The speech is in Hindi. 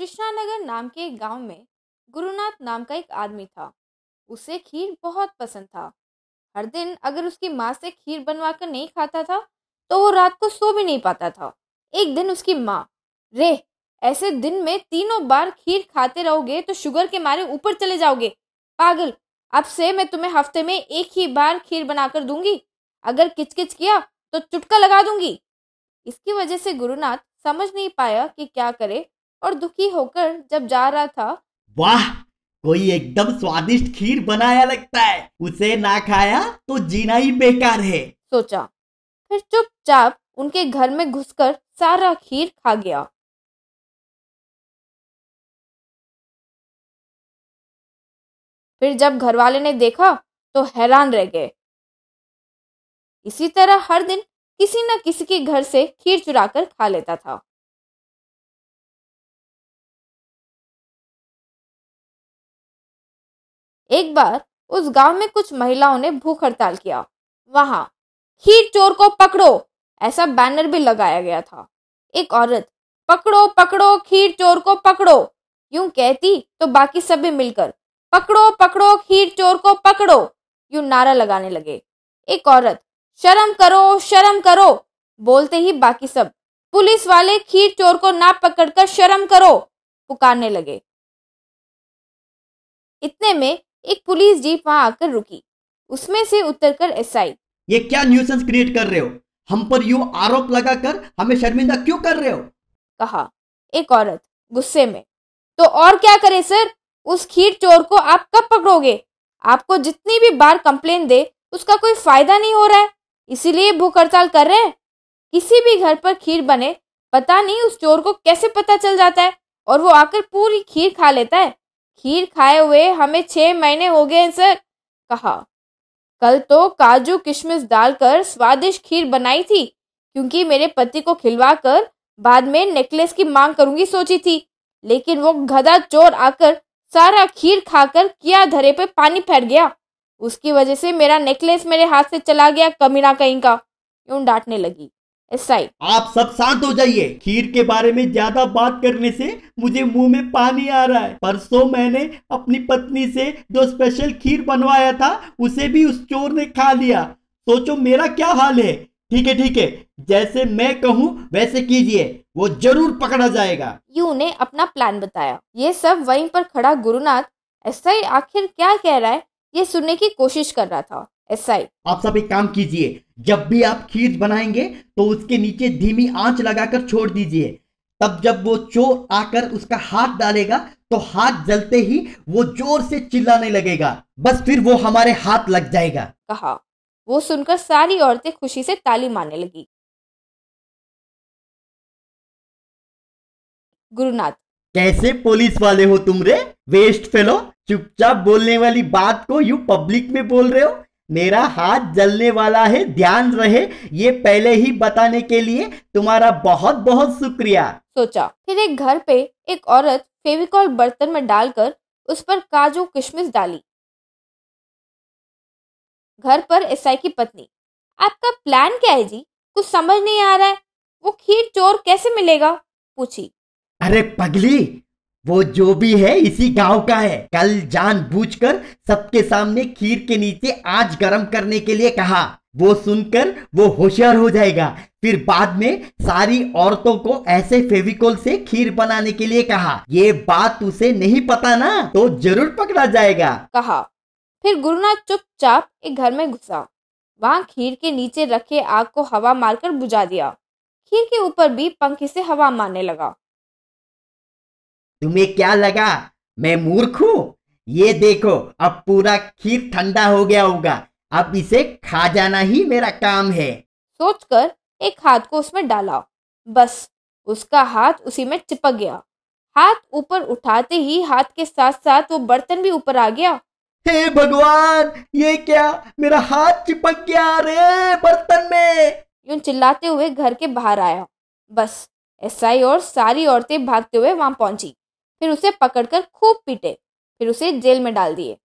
कृष्णानगर नाम के एक गांव में गुरुनाथ नाम का एक आदमी था उसे खीर बहुत पसंद था हर दिन अगर उसकी माँ से खीर बनवा कर नहीं खाता था तो वो रात को सो भी नहीं पाता था एक दिन उसकी माँ रे ऐसे दिन में तीनों बार खीर खाते रहोगे तो शुगर के मारे ऊपर चले जाओगे पागल अब से मैं तुम्हें हफ्ते में एक ही बार खीर बनाकर दूंगी अगर किचकिच किया तो चुटका लगा दूंगी इसकी वजह से गुरुनाथ समझ नहीं पाया कि क्या करे और दुखी होकर जब जा रहा था वाह कोई एकदम स्वादिष्ट खीर बनाया लगता है उसे ना खाया तो जीना ही बेकार है सोचा फिर चुपचाप उनके घर में घुसकर सारा खीर खा गया फिर जब घरवाले ने देखा तो हैरान रह गए इसी तरह हर दिन किसी न किसी के घर से खीर चुराकर खा लेता था एक बार उस गांव में कुछ महिलाओं ने भूख हड़ताल किया वहां खीर चोर को पकड़ो ऐसा बैनर भी लगाया गया था एक औरत पकड़ो पकड़ो खीर चोर को पकड़ो यूं कहती तो बाकी सभी मिलकर पकड़ो पकड़ो खीर चोर को पकड़ो यूं नारा लगाने लगे एक औरत शर्म करो शर्म करो बोलते ही बाकी सब पुलिस वाले खीर चोर को ना पकड़कर शर्म करो पुकारने लगे इतने में एक पुलिस जीप वहां आकर रुकी उसमें से उतर कर एस आई ये क्या न्यूसेंस क्रिएट कर रहे हो हम पर यू आरोप लगाकर हमें शर्मिंदा क्यों कर रहे हो कहा एक औरत गुस्से में तो और क्या करे सर उस खीर चोर को आप कब पकड़ोगे आपको जितनी भी बार कंप्लेन दे उसका कोई फायदा नहीं हो रहा है इसीलिए भूख हड़ताल कर रहे हैं किसी भी घर पर खीर बने पता नहीं उस चोर को कैसे पता चल जाता है और वो आकर पूरी खीर खा लेता है खीर खाए हुए हमें छह महीने हो गए हैं सर कहा कल तो काजू किशमिश डालकर स्वादिष्ट खीर बनाई थी क्योंकि मेरे पति को खिलवा कर बाद में नेकलेस की मांग करूंगी सोची थी लेकिन वो गधा चोर आकर सारा खीर खाकर किया धरे पे पानी फैल गया उसकी वजह से मेरा नेकलेस मेरे हाथ से चला गया कमीना कहीं का यूं डांटने लगी साइड आप सब शांत हो जाइए खीर के बारे में ज्यादा बात करने से मुझे मुंह में पानी आ रहा है परसों मैंने अपनी पत्नी से जो स्पेशल खीर बनवाया था उसे भी उस चोर ने खा लिया सोचो मेरा क्या हाल है ठीक है ठीक है जैसे मैं कहूँ वैसे कीजिए वो जरूर पकड़ा जाएगा यू ने अपना प्लान बताया ये सब वहीं पर खड़ा गुरुनाथ ऐसा आखिर क्या कह रहा है ये सुनने की कोशिश कर रहा था एसआई आप सब एक काम कीजिए जब भी आप खीर बनाएंगे तो उसके नीचे धीमी आंच लगाकर छोड़ दीजिए तब जब वो चोर आकर उसका हाथ डालेगा तो हाथ जलते ही वो जोर से चिल्लाने लगेगा बस फिर वो हमारे हाथ लग जाएगा कहा वो सुनकर सारी औरतें खुशी से ताली मारने लगी गुरुनाथ कैसे पुलिस वाले हो तुम रे वेस्ट फेलो चुपचाप बोलने वाली बात को यू पब्लिक में बोल रहे हो मेरा हाथ जलने वाला है ध्यान रहे ये पहले ही बताने के लिए तुम्हारा बहुत बहुत शुक्रिया सोचा फिर एक घर पे एक औरत फेविकॉल बर्तन में डालकर उस पर काजू किशमिश डाली घर पर एसआई की पत्नी आपका प्लान क्या है जी कुछ समझ नहीं आ रहा है वो खीर चोर कैसे मिलेगा पूछी अरे पगली वो जो भी है इसी गांव का है कल जानबूझकर सबके सामने खीर के नीचे आज गर्म करने के लिए कहा वो सुनकर वो होशियार हो जाएगा फिर बाद में सारी औरतों को ऐसे फेविकोल से खीर बनाने के लिए कहा ये बात उसे नहीं पता ना तो जरूर पकड़ा जाएगा कहा फिर गुरुनाथ चुपचाप एक घर में घुसा वहाँ खीर के नीचे रखे आग को हवा मारकर बुझा दिया खीर के ऊपर भी पंखे से हवा मारने लगा तुम्हें क्या लगा मैं मूर्ख हूं ये देखो अब पूरा खीर ठंडा हो गया होगा अब इसे खा जाना ही मेरा काम है सोचकर एक हाथ को उसमें डाला बस उसका हाथ उसी में चिपक गया हाथ ऊपर उठाते ही हाथ के साथ साथ वो बर्तन भी ऊपर आ गया हे भगवान ये क्या मेरा हाथ चिपक गया रे बर्तन में यूं चिल्लाते हुए घर के बाहर आया बस एसआई और सारी औरतें भागते हुए वहां पहुंची फिर उसे पकड़कर खूब पीटे फिर उसे जेल में डाल दिए